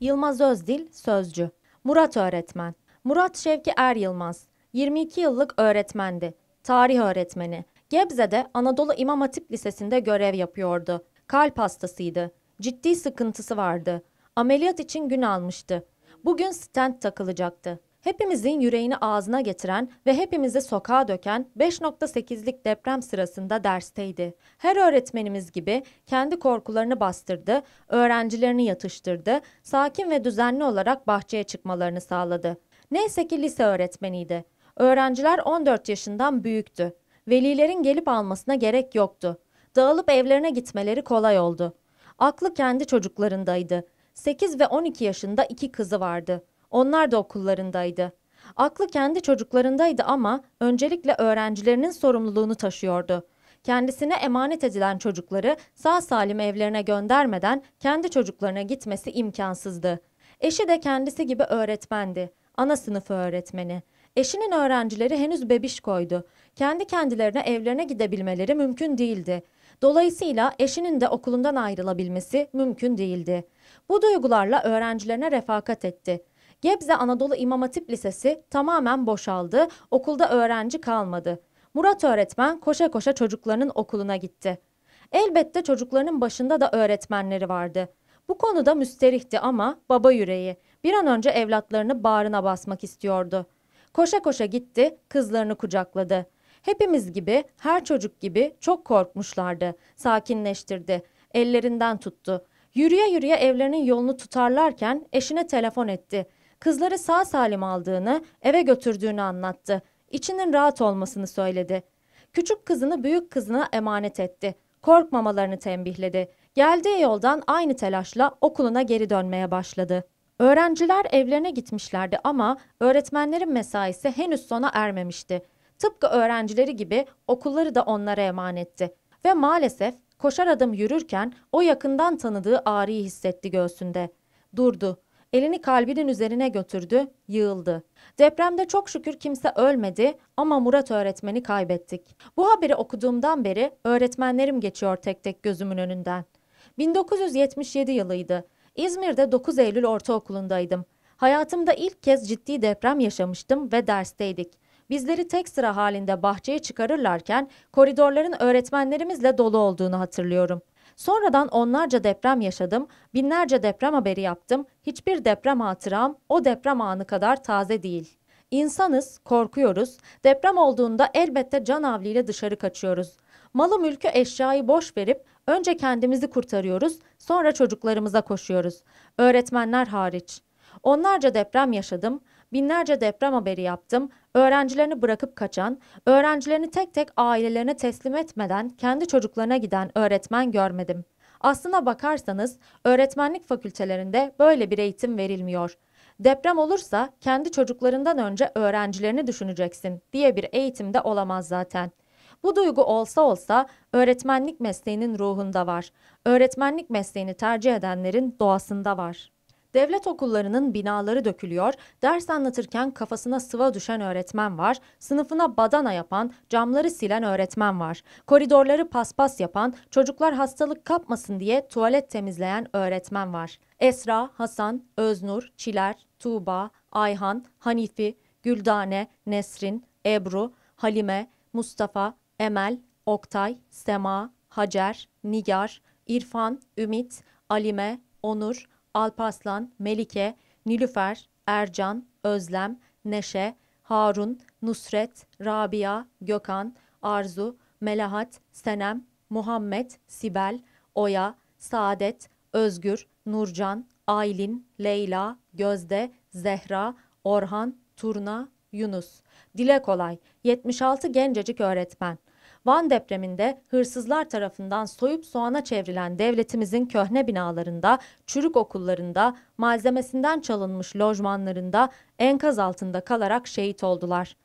Yılmaz Özdil, Sözcü. Murat Öğretmen. Murat Şevki Er Yılmaz, 22 yıllık öğretmendi. Tarih öğretmeni. Gebze'de Anadolu İmam Hatip Lisesi'nde görev yapıyordu. Kalp hastasıydı. Ciddi sıkıntısı vardı. Ameliyat için gün almıştı. Bugün stent takılacaktı hepimizin yüreğini ağzına getiren ve hepimizi sokağa döken 5.8'lik deprem sırasında dersteydi. Her öğretmenimiz gibi kendi korkularını bastırdı, öğrencilerini yatıştırdı, sakin ve düzenli olarak bahçeye çıkmalarını sağladı. Neyse ki lise öğretmeniydi. Öğrenciler 14 yaşından büyüktü. Velilerin gelip almasına gerek yoktu. Dağılıp evlerine gitmeleri kolay oldu. Aklı kendi çocuklarındaydı. 8 ve 12 yaşında iki kızı vardı. Onlar da okullarındaydı. Aklı kendi çocuklarındaydı ama öncelikle öğrencilerinin sorumluluğunu taşıyordu. Kendisine emanet edilen çocukları sağ salim evlerine göndermeden kendi çocuklarına gitmesi imkansızdı. Eşi de kendisi gibi öğretmendi. Ana sınıfı öğretmeni. Eşinin öğrencileri henüz bebiş koydu. Kendi kendilerine evlerine gidebilmeleri mümkün değildi. Dolayısıyla eşinin de okulundan ayrılabilmesi mümkün değildi. Bu duygularla öğrencilerine refakat etti. Gebze Anadolu İmam Hatip Lisesi tamamen boşaldı, okulda öğrenci kalmadı. Murat öğretmen koşa koşa çocuklarının okuluna gitti. Elbette çocuklarının başında da öğretmenleri vardı. Bu konuda müsterihti ama baba yüreği bir an önce evlatlarını bağrına basmak istiyordu. Koşa koşa gitti, kızlarını kucakladı. Hepimiz gibi, her çocuk gibi çok korkmuşlardı. Sakinleştirdi, ellerinden tuttu. Yürüye yürüye evlerinin yolunu tutarlarken eşine telefon etti kızları sağ salim aldığını, eve götürdüğünü anlattı. İçinin rahat olmasını söyledi. Küçük kızını büyük kızına emanet etti. Korkmamalarını tembihledi. Geldiği yoldan aynı telaşla okuluna geri dönmeye başladı. Öğrenciler evlerine gitmişlerdi ama öğretmenlerin mesaisi henüz sona ermemişti. Tıpkı öğrencileri gibi okulları da onlara emanetti. Ve maalesef koşar adım yürürken o yakından tanıdığı ağrıyı hissetti göğsünde. Durdu elini kalbinin üzerine götürdü, yığıldı. Depremde çok şükür kimse ölmedi ama Murat öğretmeni kaybettik. Bu haberi okuduğumdan beri öğretmenlerim geçiyor tek tek gözümün önünden. 1977 yılıydı. İzmir'de 9 Eylül Ortaokulu'ndaydım. Hayatımda ilk kez ciddi deprem yaşamıştım ve dersteydik. Bizleri tek sıra halinde bahçeye çıkarırlarken koridorların öğretmenlerimizle dolu olduğunu hatırlıyorum. Sonradan onlarca deprem yaşadım, binlerce deprem haberi yaptım. Hiçbir deprem hatıram o deprem anı kadar taze değil. İnsanız, korkuyoruz. Deprem olduğunda elbette can avliyle dışarı kaçıyoruz. Malı mülkü eşyayı boş verip önce kendimizi kurtarıyoruz, sonra çocuklarımıza koşuyoruz. Öğretmenler hariç. Onlarca deprem yaşadım binlerce deprem haberi yaptım, öğrencilerini bırakıp kaçan, öğrencilerini tek tek ailelerine teslim etmeden kendi çocuklarına giden öğretmen görmedim. Aslına bakarsanız öğretmenlik fakültelerinde böyle bir eğitim verilmiyor. Deprem olursa kendi çocuklarından önce öğrencilerini düşüneceksin diye bir eğitim de olamaz zaten.'' Bu duygu olsa olsa öğretmenlik mesleğinin ruhunda var. Öğretmenlik mesleğini tercih edenlerin doğasında var. Devlet okullarının binaları dökülüyor, ders anlatırken kafasına sıva düşen öğretmen var, sınıfına badana yapan, camları silen öğretmen var. Koridorları paspas yapan, çocuklar hastalık kapmasın diye tuvalet temizleyen öğretmen var. Esra, Hasan, Öznur, Çiler, Tuğba, Ayhan, Hanifi, Güldane, Nesrin, Ebru, Halime, Mustafa, Emel, Oktay, Sema, Hacer, Nigar, İrfan, Ümit, Alime, Onur, Alparslan, Melike, Nilüfer, Ercan, Özlem, Neşe, Harun, Nusret, Rabia, Gökhan, Arzu, Melahat, Senem, Muhammed, Sibel, Oya, Saadet, Özgür, Nurcan, Aylin, Leyla, Gözde, Zehra, Orhan, Turna, Yunus. Dile kolay. 76 gencecik öğretmen. Van depreminde hırsızlar tarafından soyup soğana çevrilen devletimizin köhne binalarında, çürük okullarında, malzemesinden çalınmış lojmanlarında enkaz altında kalarak şehit oldular.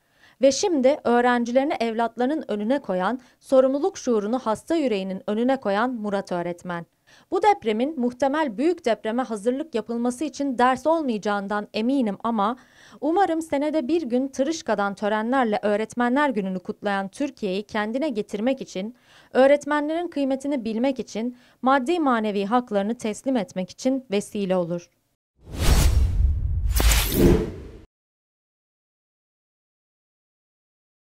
Ve şimdi öğrencilerini evlatlarının önüne koyan, sorumluluk şuurunu hasta yüreğinin önüne koyan Murat öğretmen. Bu depremin muhtemel büyük depreme hazırlık yapılması için ders olmayacağından eminim ama umarım senede bir gün tırışkadan törenlerle öğretmenler gününü kutlayan Türkiye'yi kendine getirmek için, öğretmenlerin kıymetini bilmek için, maddi manevi haklarını teslim etmek için vesile olur.